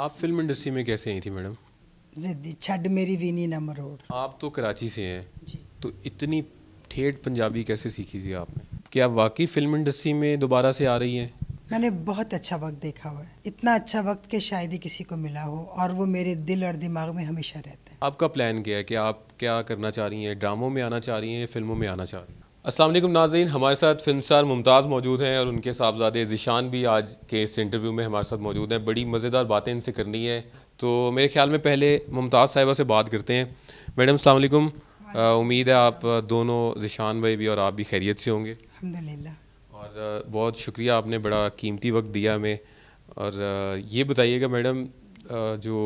आप film industry में कैसे आई थी मैडम जिद्दी छड मेरी वीनी नंबर रोड आप तो कराची से हैं जी तो इतनी ठेठ पंजाबी कैसे सीखी थी आपने क्या आप वाकई फिल्म इंडस्ट्री में दोबारा से आ रही हैं मैंने बहुत अच्छा वक्त देखा हुआ है इतना अच्छा वक्त कि शायद ही किसी को मिला हो और वो मेरे दिल और दिमाग में हमेशा रहता है आपका प्लान क्या है कि आप क्या करना चाह रही हैं ड्रामों में आना चाह रही हैं फिल्मों में आना चाह रही हैं असलम नाजीन हमारे साथ स्टार मुमताज़ मौजूद हैं और उनके साहबजादे जिशान भी आज के इस इंटरव्यू में हमारे साथ मौजूद हैं बड़ी मज़ेदार बातें इनसे करनी है तो मेरे ख्याल में पहले मुमताज़ साहिबा से बात करते हैं मैडम अलैक्म उम्मीद है आप दोनों जिशान भाई भी और आप भी खैरियत से होंगे और बहुत शुक्रिया आपने बड़ा कीमती वक्त दिया हमें और ये बताइएगा मैडम जो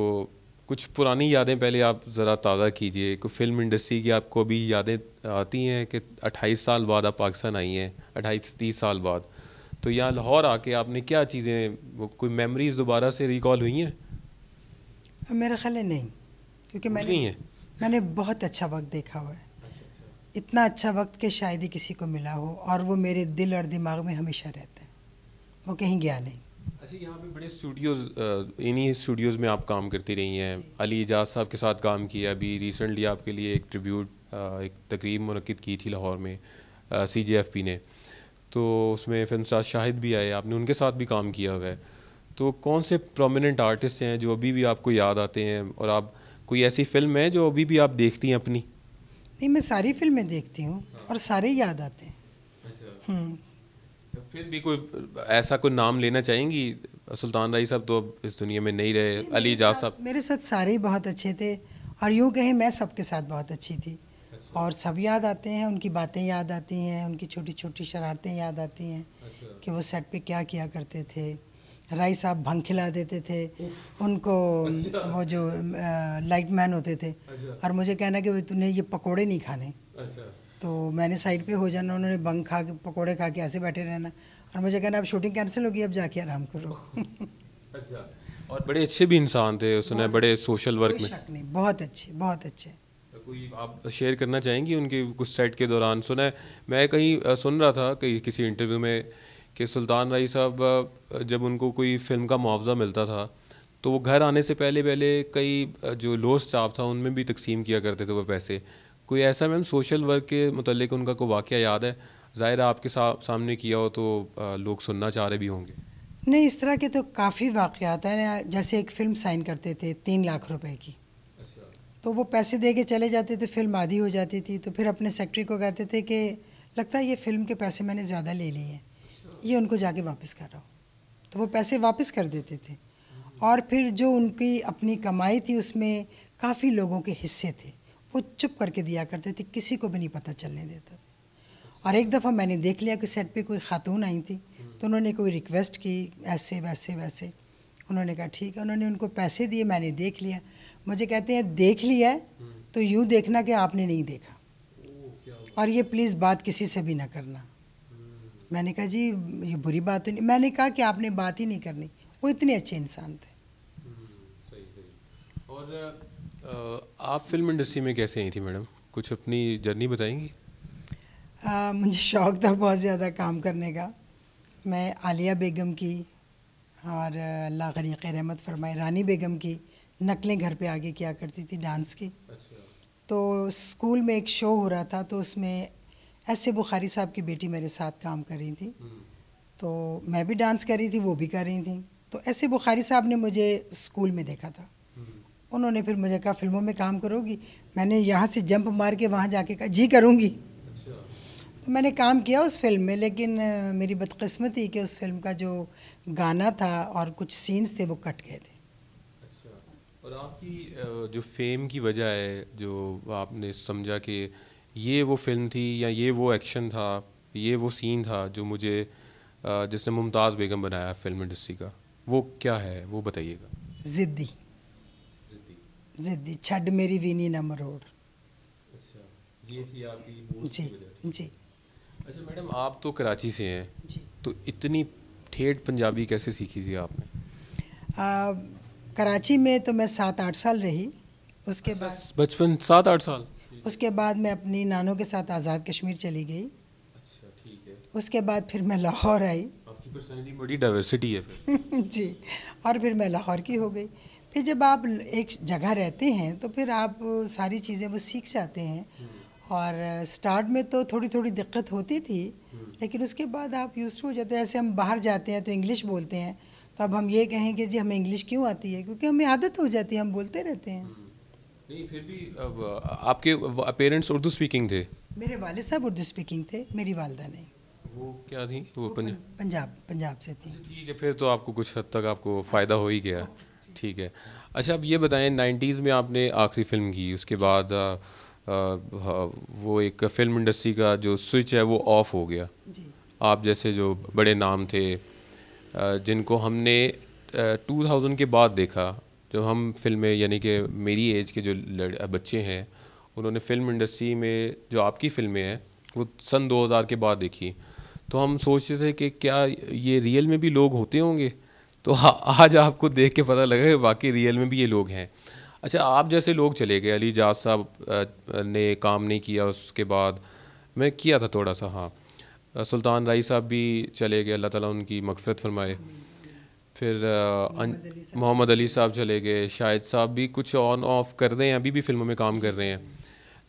कुछ पुरानी यादें पहले आप ज़रा ताज़ा कीजिए कोई फिल्म इंडस्ट्री की आपको अभी यादें आती हैं कि 28 साल बाद आप पाकिस्तान आई हैं अट्ठाईस तीस साल बाद तो यहाँ लाहौर आके आपने क्या चीज़ें वो कोई मेमोरीज दोबारा से रिकॉल हुई हैं मेरा ख्याल है नहीं क्योंकि मैंने नहीं है मैंने बहुत अच्छा वक्त देखा हुआ है इतना अच्छा वक्त कि शायद ही किसी को मिला हो और वो मेरे दिल और दिमाग में हमेशा रहता है वो कहीं गया नहीं अच्छा यहाँ पे बड़े स्टूडियोज इन्हीं स्टूडियोज़ में आप काम करती रही हैं अली एजाज साहब के साथ काम किया अभी रिसेंटली आपके लिए एक ट्रिब्यूट एक तकरीब मनद की थी लाहौर में सी जे एफ पी ने तो उसमें फिल्म स्टार शाहिद भी आए आपने उनके साथ भी काम किया हुआ है तो कौन से प्रोमिनेंट आर्टिस्ट हैं जो अभी भी आपको याद आते हैं और आप कोई ऐसी फिल्म है जो अभी भी आप देखती हैं अपनी नहीं मैं सारी फिल्में देखती हूँ हाँ। और सारे याद आते हैं अच्छा। हम्म। तो फिर भी कोई ऐसा कोई नाम लेना चाहेंगी सुल्तान राई साहब तो अब इस दुनिया में नहीं रहे नहीं, अली जा साहब मेरे साथ सारे ही बहुत अच्छे थे और यूँ कहें मैं सबके साथ बहुत अच्छी थी अच्छा। और सब याद आते हैं उनकी बातें याद आती हैं उनकी छोटी छोटी शरारतें याद आती हैं अच्छा। कि वो सेट पे क्या किया करते थे राई साहब भंग खिला देते थे उनको अच्छा। वो जो लाइट मैन होते थे अच्छा। और मुझे कहना कि तुमने ये पकौड़े नहीं खाने अच्छा। तो मैंने साइड पे हो जाना उन्होंने बंक खा के पकौड़े खा के ऐसे बैठे रहना और मुझे कहना अब शूटिंग कैंसिल होगी अब जाके आराम करो अच्छा और बड़े अच्छे भी इंसान थे उसने बड़े सोशल वर्क में नहीं बहुत अच्छे बहुत अच्छे तो कोई आप शेयर करना चाहेंगी उनके कुछ सेट के दौरान सुना है मैं कहीं सुन रहा था कहीं किसी इंटरव्यू में कि सुल्तान राई साहब जब उनको कोई फिल्म का मुआवजा मिलता था तो वो घर आने से पहले पहले कई जो लो स्टाफ था उनमें भी तकसीम किया करते थे वो पैसे कोई ऐसा मैम सोशल वर्क के मतलब उनका कोई वाक़ याद है ज़ाहिर आपके सा, सामने किया हो तो आ, लोग सुनना चाह रहे भी होंगे नहीं इस तरह के तो काफ़ी वाक़ात हैं जैसे एक फ़िल्म साइन करते थे तीन लाख रुपए की अच्छा। तो वो पैसे दे के चले जाते थे फिल्म आधी हो जाती थी तो फिर अपने सेक्रेटरी को कहते थे कि लगता है ये फ़िल्म के पैसे मैंने ज़्यादा ले लिए हैं अच्छा। ये उनको जाके वापस कर रहा हूँ तो वो पैसे वापस कर देते थे और फिर जो उनकी अपनी कमाई थी उसमें काफ़ी लोगों के हिस्से थे वो चुप करके दिया करते थे किसी को भी नहीं पता चलने देता और एक दफ़ा मैंने देख लिया कि सेट पे कोई खातून आई थी तो उन्होंने कोई रिक्वेस्ट की ऐसे वैसे वैसे उन्होंने कहा ठीक है उन्होंने उनको पैसे दिए मैंने देख लिया मुझे कहते हैं देख लिया तो यूँ देखना कि आपने नहीं देखा और ये प्लीज़ बात किसी से भी ना करना मैंने कहा जी ये बुरी बात तो नहीं मैंने कहा कि आपने बात ही नहीं करनी वो इतने अच्छे इंसान थे हम्म, सही सही और आप फिल्म इंडस्ट्री में कैसे आई थी मैडम कुछ अपनी जर्नी बताएंगी मुझे शौक़ था बहुत ज़्यादा काम करने का मैं आलिया बेगम की और अल्लाह गरीक रहमत फरमाए रानी बेगम की नकलें घर पे आगे किया करती थी डांस की अच्छा। तो स्कूल में एक शो हो रहा था तो उसमें ऐसे बुखारी साहब की बेटी मेरे साथ काम कर रही थी हम्म। तो मैं भी डांस कर रही थी वो भी कर रही थी तो ऐसे बुखारी साहब ने मुझे स्कूल में देखा था उन्होंने फिर मुझे कहा फिल्मों में काम करोगी मैंने यहाँ से जंप मार के वहाँ जाके कहा जी करूँगी अच्छा। तो मैंने काम किया उस फिल्म में लेकिन मेरी बदकस्मती कि उस फिल्म का जो गाना था और कुछ सीन्स थे वो कट गए थे अच्छा। और आपकी जो फेम की वजह है जो आपने समझा कि ये वो फिल्म थी या ये वो एक्शन था ये वो सीन था जो मुझे जिसने मुमताज़ बेगम बनाया फिल्म इंडस्ट्री का वो क्या है वो बताइएगा ज़िद्दी जिद्दी छड मेरी वीनी ना मरोड़ अच्छा ये थी आपकी जी जी अच्छा मैडम आप तो कराची से हैं जी तो इतनी ठेठ पंजाबी कैसे सीखी थी आपने आ, कराची में तो मैं सात आठ साल रही उसके अच्छा, बाद बचपन सात आठ साल उसके बाद मैं अपनी नानों के साथ आज़ाद कश्मीर चली गई अच्छा ठीक है उसके बाद फिर मैं लाहौर आई आपकी बड़ी डाइवर्सिटी है फिर जी और फिर मैं लाहौर की हो गई फिर जब आप एक जगह रहते हैं तो फिर आप सारी चीज़ें वो सीख जाते हैं और स्टार्ट में तो थोड़ी थोड़ी दिक्कत होती थी लेकिन उसके बाद आप यूज हो जाते हैं ऐसे हम बाहर जाते हैं तो इंग्लिश बोलते हैं तो अब हम ये कहेंगे जी हमें इंग्लिश क्यों आती है क्योंकि हमें आदत हो जाती है हम बोलते रहते हैं नहीं फिर भी अब आपके पेरेंट्स उर्दू स्पीकिंग थे मेरे वाले साहब उर्दू स्पीकिंग थे मेरी वालदा नहीं वो क्या थी वो, वो पंजाब पंजाब पंजाब से थी अच्छा, ठीक है फिर तो आपको कुछ हद तक आपको फ़ायदा हो ही गया हाँ। ठीक है अच्छा अब ये बताएं नाइन्टीज़ में आपने आखिरी फिल्म की उसके बाद आ, आ, वो एक फिल्म इंडस्ट्री का जो स्विच है वो ऑफ हो गया जी। आप जैसे जो बड़े नाम थे जिनको हमने 2000 के बाद देखा जो हम फिल्में यानी कि मेरी एज के जो बच्चे हैं उन्होंने फिल्म इंडस्ट्री में जो आपकी फिल्में हैं वो सन 2000 के बाद देखी तो हम सोचते थे कि क्या ये रियल में भी लोग होते होंगे तो आज आपको देख के पता लगा कि वाकई रियल में भी ये लोग हैं अच्छा आप जैसे लोग चले गए अली जाज साहब ने काम नहीं किया उसके बाद मैं किया था थोड़ा सा हाँ सुल्तान राई साहब भी चले गए अल्लाह ताला उनकी मगफरत फरमाए फिर अं-, मोहम्मद अली साहब चले गए शाहिद साहब भी कुछ ऑन ऑफ कर रहे हैं अभी भी फिल्मों में काम कर रहे हैं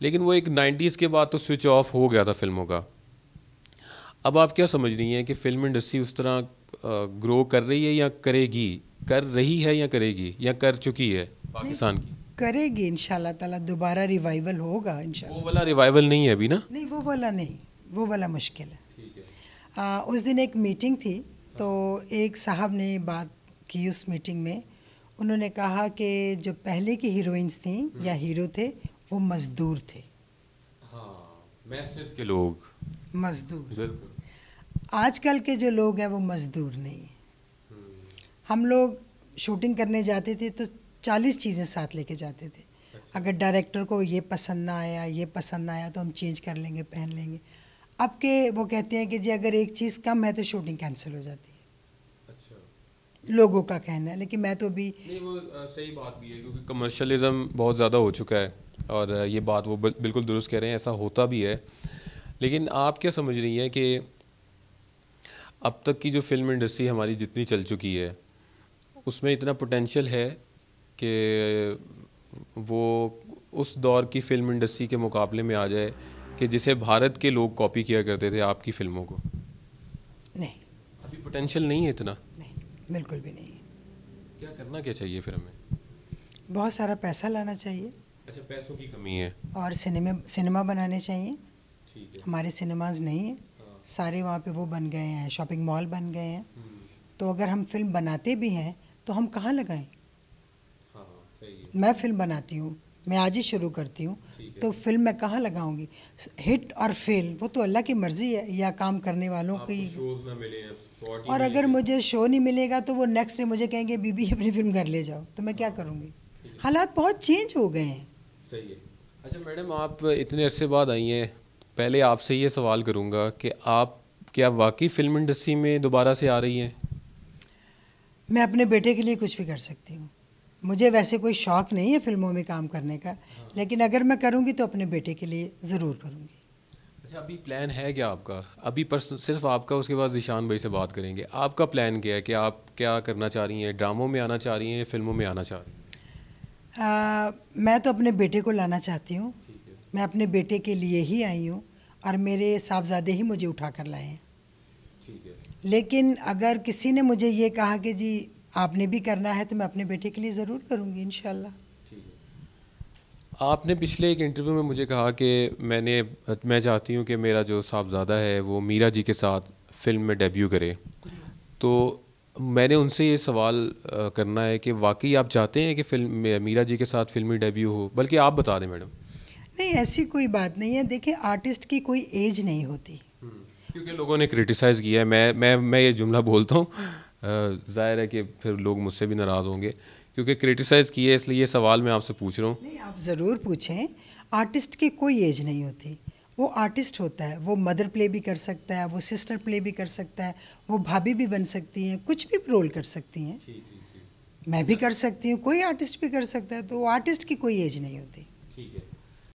लेकिन वो एक नाइन्टीज़ के बाद तो स्विच ऑफ हो गया था फिल्मों का अब आप क्या समझ रही हैं कि फ़िल्म इंडस्ट्री उस तरह ग्रो कर रही है या करेगी कर रही है या करेगी या कर चुकी है पाकिस्तान की करेगी इन ताला दोबारा रिवाइवल होगा इन वो वाला रिवाइवल नहीं है अभी ना नहीं वो वाला नहीं वो वाला मुश्किल है, है। आ, उस दिन एक मीटिंग थी तो एक साहब ने बात की उस मीटिंग में उन्होंने कहा कि जो पहले की हीरोइंस थी हम्म। या हीरो थे वो मजदूर थे हाँ, के लोग मजदूर बिल्कुल आजकल के जो लोग हैं वो मज़दूर नहीं हैं हम लोग शूटिंग करने जाते थे तो चालीस चीज़ें साथ लेके जाते थे अच्छा। अगर डायरेक्टर को ये पसंद ना आया ये पसंद ना आया तो हम चेंज कर लेंगे पहन लेंगे अब के वो कहते हैं कि जी अगर एक चीज़ कम है तो शूटिंग कैंसिल हो जाती है अच्छा। लोगों का कहना है लेकिन मैं तो अभी सही बात भी है क्योंकि कमर्शलिज्म बहुत ज़्यादा हो चुका है और ये बात वो बिल्कुल दुरुस्त कह रहे हैं ऐसा होता भी है लेकिन आप क्या समझ रही हैं कि अब तक की जो फिल्म इंडस्ट्री हमारी जितनी चल चुकी है उसमें इतना पोटेंशियल है कि वो उस दौर की फिल्म इंडस्ट्री के मुकाबले में आ जाए कि जिसे भारत के लोग कॉपी किया करते थे आपकी फिल्मों को नहीं अभी पोटेंशियल नहीं है इतना नहीं बिल्कुल भी नहीं क्या करना क्या चाहिए फिर हमें बहुत सारा पैसा लाना चाहिए अच्छा पैसों की कमी है और सिनेमा सिनेमा बनाने चाहिए हमारे सिनेमाज नहीं है सारे वहाँ पे वो बन गए हैं शॉपिंग मॉल बन गए हैं तो अगर हम फिल्म बनाते भी हैं तो हम कहाँ लगाएं हाँ, हाँ मैं फिल्म बनाती हूँ मैं आज ही शुरू करती हूँ तो फिल्म मैं कहाँ लगाऊंगी हिट और फेल वो तो अल्लाह की मर्ज़ी है या काम करने वालों की और अगर मुझे शो नहीं मिलेगा तो वो नेक्स्ट डे मुझे कहेंगे बीबी अपनी फिल्म घर ले जाओ तो मैं क्या हाँ, करूँगी हालात बहुत चेंज हो गए हैं सही है अच्छा मैडम आप इतने अरसे बाद आई हैं पहले आपसे ये सवाल करूँगा कि आप क्या वाकई फिल्म इंडस्ट्री में दोबारा से आ रही हैं मैं अपने बेटे के लिए कुछ भी कर सकती हूँ मुझे वैसे कोई शौक़ नहीं है फिल्मों में काम करने का हाँ। लेकिन अगर मैं करूँगी तो अपने बेटे के लिए ज़रूर करूँगी अच्छा अभी प्लान है क्या आपका अभी पर सिर्फ आपका उसके बाद ईशान भाई से बात करेंगे आपका प्लान क्या है कि आप क्या करना चाह रही हैं ड्रामों में आना चाह रही हैं फिल्मों में आना चाह रही हैं मैं तो अपने बेटे को लाना चाहती हूँ मैं अपने बेटे के लिए ही आई हूँ और मेरे साहबजादे ही मुझे उठा कर लाए हैं लेकिन अगर किसी ने मुझे ये कहा कि जी आपने भी करना है तो मैं अपने बेटे के लिए ज़रूर करूँगी इन आपने पिछले एक इंटरव्यू में मुझे कहा कि मैंने मैं चाहती हूँ कि मेरा जो साहबजादा है वो मीरा जी के साथ फिल्म में डेब्यू करे तो मैंने उनसे ये सवाल करना है कि वाकई आप चाहते हैं कि फिल्म मीरा जी के साथ फिल्मी डेब्यू हो बल्कि आप बता दें मैडम नहीं ऐसी कोई बात नहीं है देखिए आर्टिस्ट की कोई एज नहीं होती हम्म, क्योंकि लोगों ने क्रिटिसाइज़ किया है मैं मैं मैं ये जुमला बोलता हूँ जाहिर है कि फिर लोग मुझसे भी नाराज़ होंगे क्योंकि क्रिटिसाइज़ किया है इसलिए ये सवाल मैं आपसे पूछ रहा हूँ नहीं आप ज़रूर पूछें आर्टिस्ट की कोई एज नहीं होती वो आर्टिस्ट होता है वो मदर प्ले भी कर सकता है वो सिस्टर प्ले भी कर सकता है वो भाभी भी बन सकती हैं कुछ भी रोल कर सकती हैं मैं भी कर सकती हूँ कोई आर्टिस्ट भी कर सकता है तो आर्टिस्ट की कोई एज नहीं होती ठीक है